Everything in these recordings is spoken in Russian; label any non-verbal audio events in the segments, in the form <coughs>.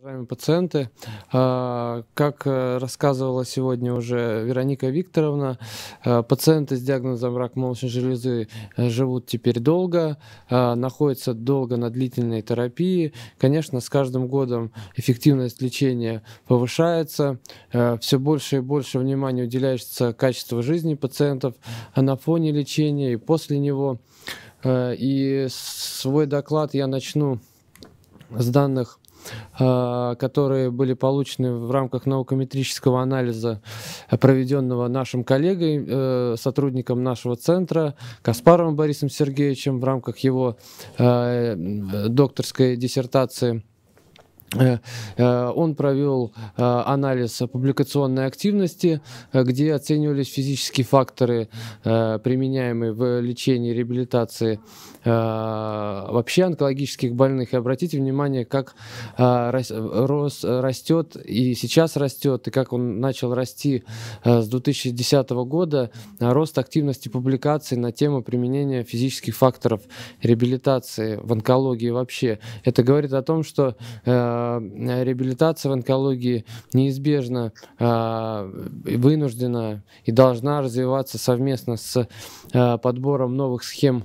Уважаемые пациенты, а, как э, рассказывала сегодня уже Вероника Викторовна, а, пациенты с диагнозом рак молочной железы э, живут теперь долго, а, находятся долго на длительной терапии. Конечно, с каждым годом эффективность лечения повышается, э, все больше и больше внимания уделяется качеству жизни пациентов на фоне лечения и после него. И свой доклад я начну с данных Э, которые были получены в рамках наукометрического анализа, э, проведенного нашим коллегой, э, сотрудником нашего центра, Каспаровым Борисом Сергеевичем в рамках его докторской диссертации. Он провел анализ публикационной активности, где оценивались физические факторы, применяемые в лечении и реабилитации вообще онкологических больных. И обратите внимание, как а, рос, растет и сейчас растет, и как он начал расти а, с 2010 года, а, рост активности публикаций на тему применения физических факторов реабилитации в онкологии вообще. Это говорит о том, что реабилитация в онкологии неизбежно вынуждена и должна развиваться совместно с подбором новых схем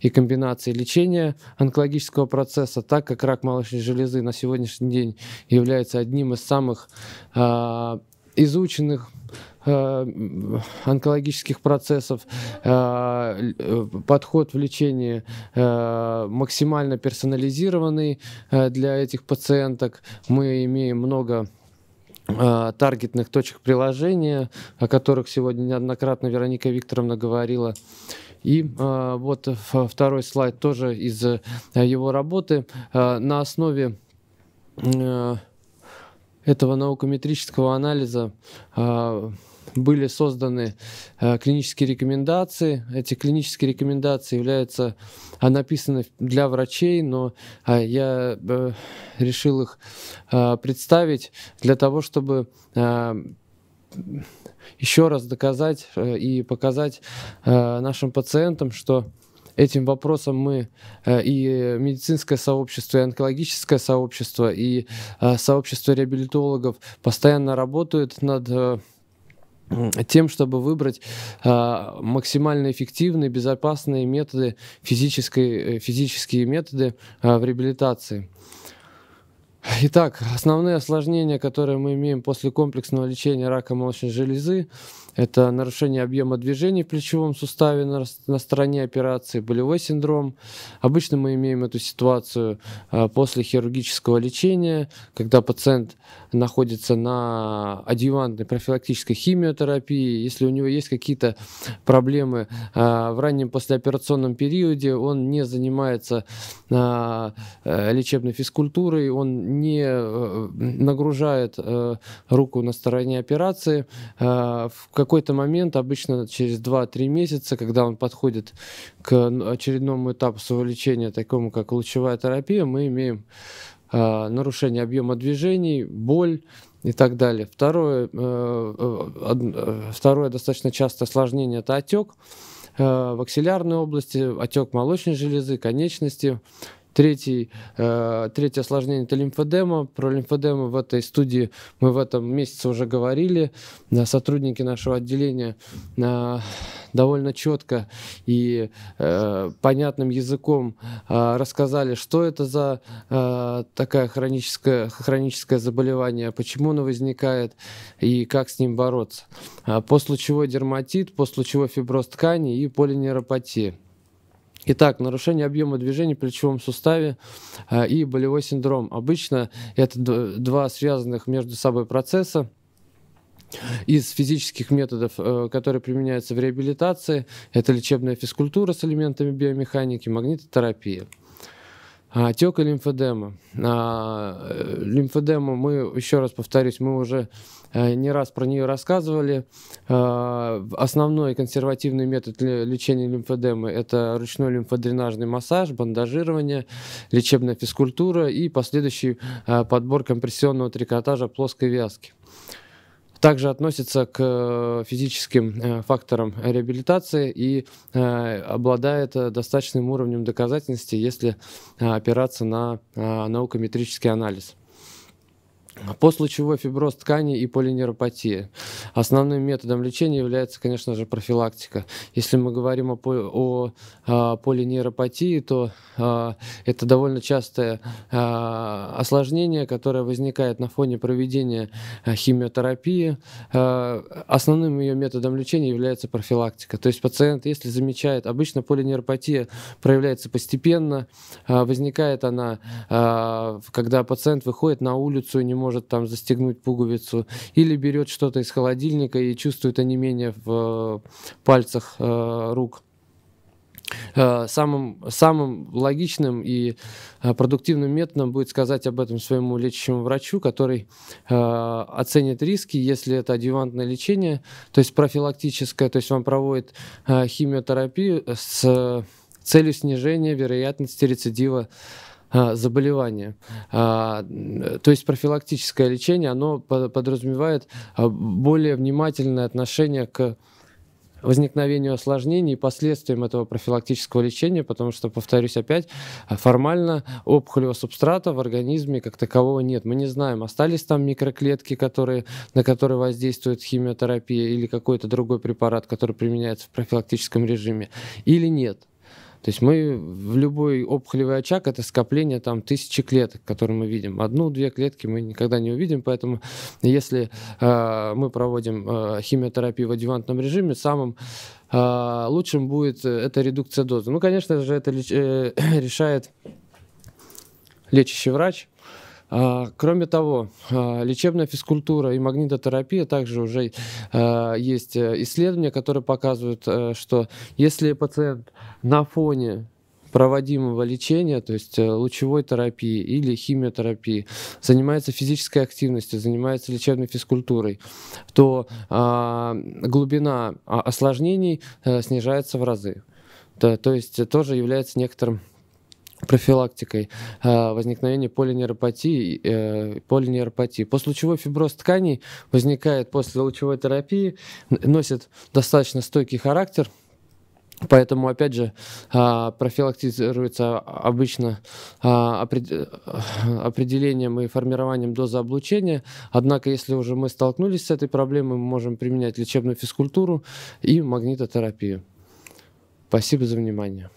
и комбинаций лечения лечения онкологического процесса, так как рак молочной железы на сегодняшний день является одним из самых э, изученных а, онкологических процессов, а, подход в лечении максимально персонализированный для этих пациенток. Мы имеем много таргетных точек приложения, о которых сегодня неоднократно Вероника Викторовна говорила. И э, вот второй слайд тоже из э, его работы. Э, на основе э, этого наукометрического анализа э, были созданы э, клинические рекомендации. Эти клинические рекомендации являются а, написаны для врачей, но а, я э, решил их э, представить для того, чтобы еще раз доказать э, и показать э, нашим пациентам, что этим вопросом мы э, и медицинское сообщество, и онкологическое сообщество, и сообщество реабилитологов постоянно работают над тем, чтобы выбрать максимально эффективные, безопасные методы, физические, физические методы в реабилитации. Итак, основные осложнения, которые мы имеем после комплексного лечения рака молочной железы, это нарушение объема движений в плечевом суставе на, на стороне операции, болевой синдром. Обычно мы имеем эту ситуацию а, после хирургического лечения, когда пациент находится на адъювантной профилактической химиотерапии. Если у него есть какие-то проблемы а, в раннем послеоперационном периоде, он не занимается а, э, лечебной физкультурой, он не э, э, нагружает руку на стороне операции в какой-то момент, обычно через 2-3 месяца, когда он подходит к очередному этапу своего лечения, такому как лучевая терапия, мы имеем э, нарушение объема движений, боль и так далее. Второе, э, э, э второе достаточно частое осложнение – это отек э, в аксиллярной области, отек молочной железы, конечности – Третий, э, третье осложнение – это лимфодема. Про лимфодему в этой студии мы в этом месяце уже говорили. Сотрудники нашего отделения э, довольно четко и э, понятным языком э, рассказали, что это за э, такая хроническое хроническое заболевание, почему оно возникает и как с ним бороться. Э, после чего дерматит, после чего фиброз ткани и полинейропатия. Итак, нарушение объема движения в плечевом суставе э, и болевой синдром. Обычно это два связанных между собой процесса. Из физических методов, э, которые применяются в реабилитации, это лечебная физкультура с элементами биомеханики, магнитотерапия. А, отек и лимфодема. А, э, лимфодема, мы, еще раз повторюсь, мы уже э, не раз про нее рассказывали. А, основной консервативный метод лечения лимфодемы – это ручной лимфодренажный массаж, бандажирование, лечебная физкультура и последующий подбор компрессионного трикотажа плоской вязки также относится к э, физическим э, факторам реабилитации и э, обладает достаточным уровнем доказательности, если опираться на наукометрический анализ послучевой фиброз ткани и полинеропатия. Основным методом лечения является, конечно же, профилактика. Если мы говорим о, о, о а, полинеропатии, то а, это довольно частое а, осложнение, которое возникает на фоне проведения а, химиотерапии. А, основным ее методом лечения является профилактика. То есть пациент, если замечает, обычно полинеропатия проявляется постепенно, а, возникает она, когда пациент выходит на улицу и не может может там застегнуть пуговицу, или берет что-то из холодильника и чувствует онемение в э, пальцах э, рук. Э, самым, самым логичным и продуктивным методом будет сказать об этом своему лечащему врачу, который э, оценит риски, если это адъювантное лечение, то есть профилактическое, то есть он проводит э, химиотерапию с целью снижения вероятности рецидива а, заболевания. А, то есть профилактическое лечение, оно подразумевает а, более внимательное отношение к возникновению осложнений и последствиям этого профилактического лечения, потому что, повторюсь опять, формально опухолевого субстрата в организме как такового нет. Мы не знаем, остались там микроклетки, которые, на которые воздействует химиотерапия или какой-то другой препарат, который применяется в профилактическом режиме, или нет. То есть мы в любой опухолевый очаг это скопление там тысячи клеток, которые мы видим. Одну-две клетки мы никогда не увидим, поэтому если э, мы проводим э, химиотерапию в адъювантном режиме, самым э, лучшим будет эта редукция дозы. Ну, конечно же, это э, <coughs> решает лечащий врач, а, кроме того, а, лечебная физкультура и магнитотерапия также уже а, есть э, исследования, которые показывают, э, что если пациент на фоне проводимого лечения, то есть э, лучевой терапии или химиотерапии, занимается физической активностью, занимается лечебной физкультурой, то глубина осложнений снижается в разы. то есть тоже является некоторым профилактикой э, возникновения полинейропатии, э, полинейропатии, после лучевой фиброз тканей возникает после лучевой терапии, носит достаточно стойкий характер, Поэтому, опять же, э, профилактизируется обычно определением и формированием дозы облучения. Однако, если уже мы столкнулись с этой проблемой, мы можем применять лечебную физкультуру и магнитотерапию. Спасибо за внимание.